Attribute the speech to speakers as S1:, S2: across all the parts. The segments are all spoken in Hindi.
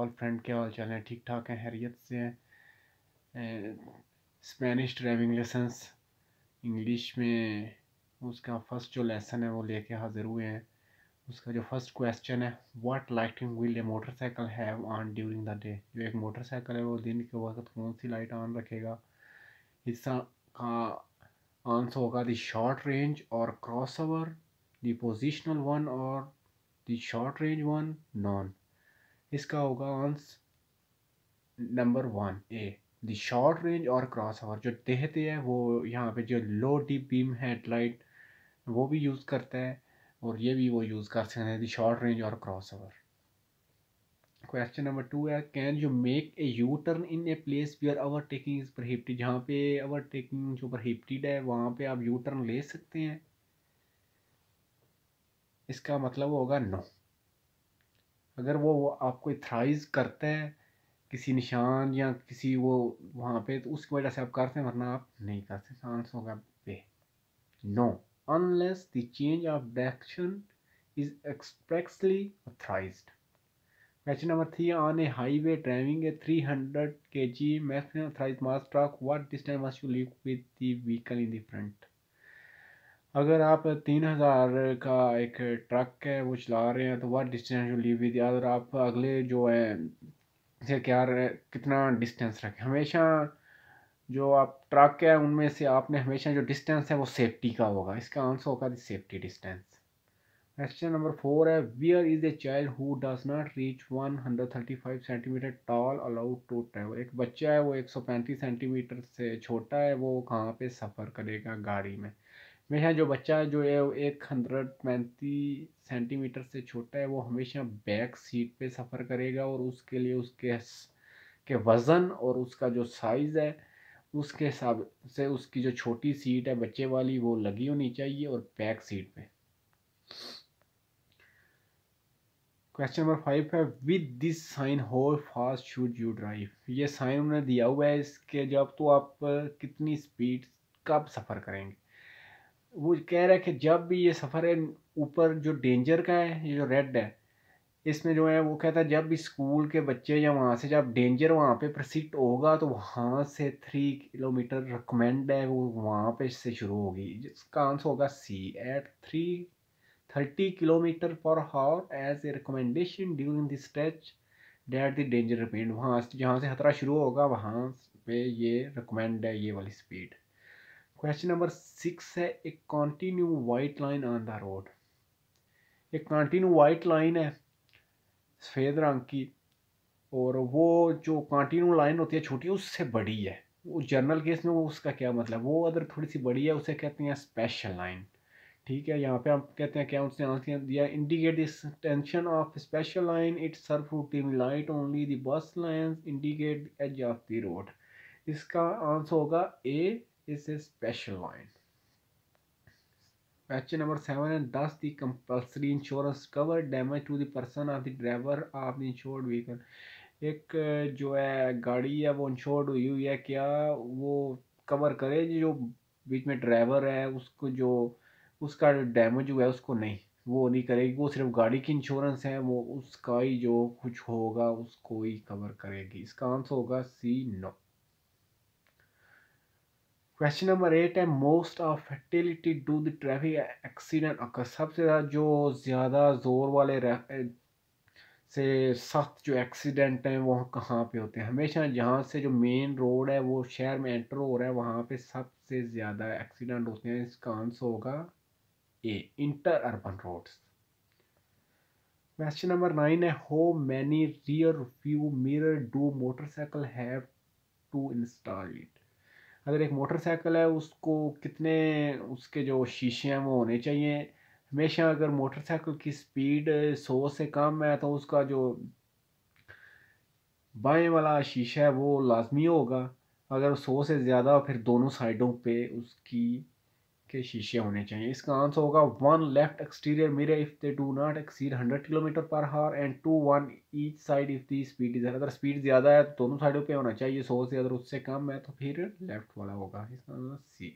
S1: ऑल फ्रेंड क्या हाल चाल ठीक ठाक हैं हैरियत से हैं स्पेनिश ड्राइविंग लेसन्स इंग्लिश में उसका फर्स्ट जो लेसन है वो लेके हाजिर हुए हैं उसका जो फर्स्ट क्वेश्चन है what lighting will a motorcycle have on during the day जो एक मोटरसाइकिल है वो दिन के वक्त कौन सी लाइट ऑन रखेगा हिस्सा का आंसर होगा दी शॉर्ट रेंज और crossover the positional one और दी शॉर्ट रेंज वन नॉन इसका होगा answer number one A the short range और क्रॉस ओवर जो देहते हैं वो यहाँ पे जो लो डी बीम हेडलाइट वो भी यूज़ करता है और ये भी वो यूज़ कर सकते हैं दी शॉर्ट रेंज और crossover question number two है can you make a U turn in a place we are overtaking is prohibited जहाँ पे ओवरटेकिंग जो प्रहिप्टीड है वहाँ पे आप यू टर्न ले सकते हैं इसका मतलब होगा नो अगर वो वो आपको इथराइज़ करते हैं किसी निशान या किसी वो वहाँ पे तो उसकी वजह से आप करते हैं वरना आप नहीं करते चांस होगा पे no unless the change of direction is expressly authorised question number three on a highway driving a three hundred K G maximum authorised mass truck what distance must you leave with the vehicle in the front अगर आप तीन हज़ार का एक ट्रक है वो चला रहे हैं तो वह डिस्टेंस ली लीव विद अगर आप अगले जो है से क्या कितना डिस्टेंस रखें हमेशा जो आप ट्रक है उनमें से आपने हमेशा जो डिस्टेंस है वो सेफ्टी का होगा इसका आंसर होगा the safety distance question number four है where is a child who does not reach one hundred thirty five centimetre tall allowed to travel एक बच्चा है वो एक सौ पैंतीस सेंटीमीटर से छोटा है वो कहाँ पे सफ़र करेगा गाड़ी में हमेशा जो बच्चा जो है एक हंड्रेड पैंती सेंटीमीटर से छोटा है वो हमेशा बैक सीट पे सफ़र करेगा और उसके लिए उसके के वज़न और उसका जो साइज़ है उसके हिसाब से उसकी जो छोटी सीट है बच्चे वाली वो लगी होनी चाहिए और बैक सीट पे क्वेश्चन नंबर फाइव है with this sign how fast should you drive ये साइन उन्हें दिया हुआ है इसके जब तो आप कितनी स्पीड कब सफ़र करेंगे वो कह रहा है कि जब भी ये सफ़र है ऊपर जो डेंजर का है ये जो रेड है इसमें जो है वो कहता है जब भी स्कूल के बच्चे या वहाँ से जब डेंजर वहाँ पे प्रसिट होगा तो वहाँ से थ्री किलोमीटर रिकमेंड है वो वहाँ पे से शुरू होगी जिसका आंसर होगा C at three thirty kilometre per hour as a recommendation during the stretch that the danger repeat वहाँ जहाँ से खतरा शुरू होगा वहाँ पे ये रिकमेंड है ये वाली स्पीड क्वेश्चन नंबर सिक्स है एक continue white line on the road एक कॉन्टीन्यू वाइट लाइन है सफ़ेद रंग की और वो जो कॉन्टीन्यू लाइन होती है छोटी उससे बड़ी है वो जनरल केस में वो उसका क्या मतलब वो अगर थोड़ी सी बड़ी है उसे कहते हैं स्पेशल लाइन ठीक है यहाँ पे हम कहते हैं क्या उसने आंसर दिया indicate this tension of special line it serve to team light only the bus line indicate edge of the road इसका आंसर होगा A is a special line. Question number 7 and does the compulsory insurance cover damage to the person of the driver of the insured vehicle? एक जो है गाड़ी है वो इंश्योर्ड हुई हुई है क्या वो कवर करे जो बीच में ड्राइवर है उसको जो उसका डैमेज हुआ है उसको नहीं वो नहीं करेगी वो सिर्फ गाड़ी की इंश्योरेंस है वो उसका ही जो कुछ होगा उसको ही कवर करेगी इसका आंसर होगा C no question number eight है most of fatality due the traffic accident अक्सर सबसे ज़्यादा जो ज़्यादा ज़ोर वाले से सख्त जो एक्सीडेंट हैं वो कहाँ पे होते हैं हमेशा जहाँ से जो मेन रोड है वो शहर में एंटर हो रहा है वहाँ पे सबसे ज़्यादा एक्सीडेंट होते हैं इसका आंसर होगा A interurban roads question number nine है how many rear view mirror do motorcycle have to install it अगर एक मोटरसाइकिल है उसको कितने उसके जो शीशे हैं वो होने चाहिए हमेशा अगर मोटरसाइकिल की स्पीड सौ से कम है तो उसका जो बाएं वाला शीशा है वो लाजमी होगा अगर सौ से ज़्यादा फिर दोनों साइडों पे उसकी के शीशे होने चाहिए इसका आंसर होगा one left exterior mirror if they do not exceed hundred kilometre per hour and two one each side if the speed is अगर स्पीड ज़्यादा है तो दोनों साइडों पे होना चाहिए सौ से अगर उससे कम है तो फिर लेफ्ट वाला होगा इसका answer C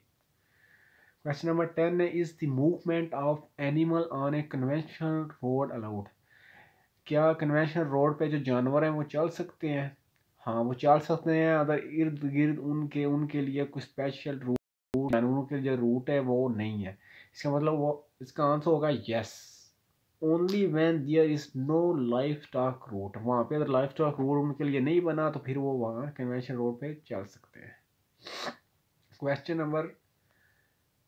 S1: question number ten is the movement of animal on a conventional road allowed क्या कन्वेंशनल रोड पे जो जानवर हैं वो चल सकते हैं हाँ वो चल सकते हैं अगर इर्द गिर्द उनके उनके लिए कुछ स्पेशल रूल रूट मैनूनों के जो रूट है वो नहीं है इसका मतलब वो इसका आंसर होगा yes only when there is no livestock route वहाँ पे अगर लाइफ स्टॉक रूट उनके लिए नहीं बना तो फिर वो वहाँ कन्वेंशन रोड पे चल सकते हैं क्वेश्चन नंबर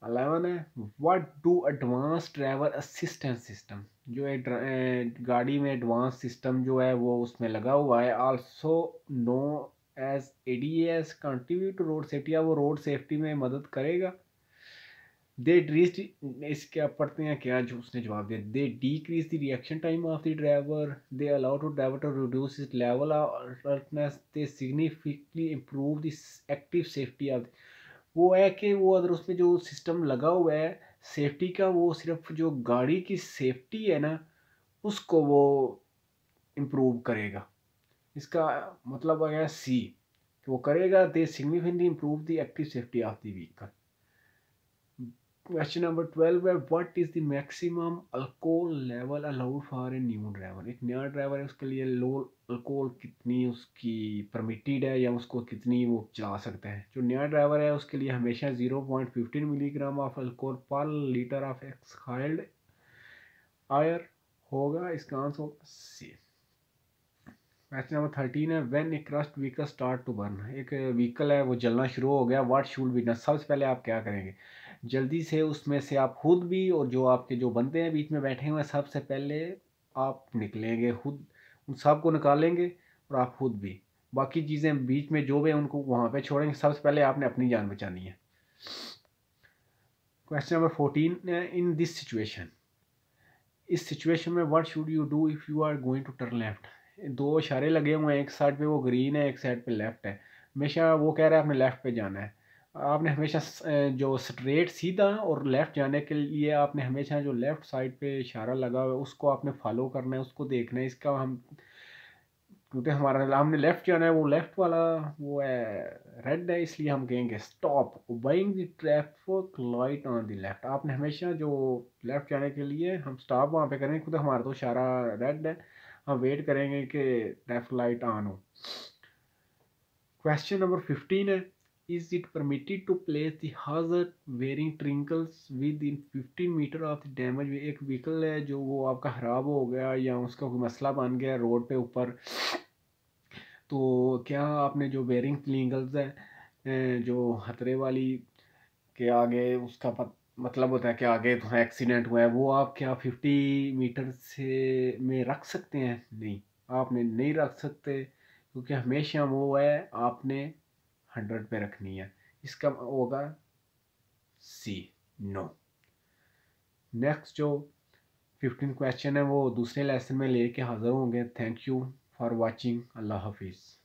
S1: अलेवन है what do advance driver assistance system जो है गाड़ी में एडवांस सिस्टम जो है वो उसमें लगा हुआ है also known as A D S contribute to road safety या वो रोड सेफ्टी में मदद करेगा दे ड्रीज इसके आप पढ़ते हैं क्या जो उसने जवाब दिया they decrease the reaction time of the driver they allow to driver to reduce is level alertness they significantly improve the active safety of वो है कि वो अगर उसमें जो सिस्टम लगा हुआ है सेफ्टी का वो सिर्फ जो गाड़ी की सेफ्टी है ना उसको वो इम्प्रूव करेगा इसका मतलब आ गया सी वो करेगा they significantly improve the active safety of the vehicle question number twelve है what is the maximum alcohol level allowed for a new driver एक नया ड्राइवर है उसके लिए लो अल्कोहल कितनी उसकी परमिटेड है या उसको कितनी वो चला सकते हैं जो नया ड्राइवर है उसके लिए हमेशा zero point fifteen milligram of alcohol per litre of exhaled air होगा इसका आंसर होगा सी क्वेश्चन नंबर थर्टीन है when a crashed vehicle start to burn एक व्हीकल है वो जलना शुरू हो गया व्हाट शुड बी डन सबसे पहले आप क्या करेंगे जल्दी से उसमें से आप खुद भी और जो आपके जो बनते हैं बीच में बैठे हुए हैं सबसे पहले आप निकलेंगे खुद उन सब को निकालेंगे और आप खुद भी बाकी चीज़ें बीच में जो भी उनको वहाँ पर छोड़ेंगे सबसे पहले आपने अपनी जान बचानी है question number fourteen in this situation इस सिचुएशन में what should you do if you are going to turn left दो इशारे लगे हुए हैं एक साइड पे वो ग्रीन है एक साइड पे लेफ़्ट है हमेशा वो कह रहा है आपने लेफ़्ट पे जाना है आपने हमेशा जो स्ट्रेट सीधा और लेफ़्ट जाने के लिए आपने हमेशा जो लेफ़्ट साइड पे इशारा लगा हुआ है उसको आपने फॉलो करना है उसको देखना है इसका हम क्योंकि हमारा हमने लेफ़्ट जाना है वो लेफ़्ट वाला वो है रेड है इसलिए हम कहेंगे stop obeying the traffic light on the left आपने हमेशा जो लेफ़्ट जाने के लिए हम स्टॉप वहाँ पे करेंगे क्योंकि हमारा तो इशारा रेड है हम वेट करेंगे कि ट्रैफिक लाइट ऑन हो क्वेश्चन नंबर फिफ्टीन है is it permitted to place the hazard wearing trinkles within 15 meter of the damage एक व्हीकल है जो वो आपका ख़राब हो गया या उसका कोई मसला बन गया रोड पे ऊपर तो क्या आपने जो वेयरिंग ट्रिंकल्स है जो खतरे वाली के आगे उसका पत मतलब होता है कि आगे थोड़ा एक्सीडेंट हुआ है वो आप क्या फिफ्टी मीटर से में रख सकते हैं नहीं आपने नहीं रख सकते क्योंकि हमेशा वो है आपने हंड्रेड पे रखनी है इसका होगा सी नो नेक्स्ट जो फिफ्टीन क्वेश्चन है वो दूसरे लेसन में लेके हाज़िर होंगे थैंक यू फॉर वाचिंग अल्लाह हाफिज़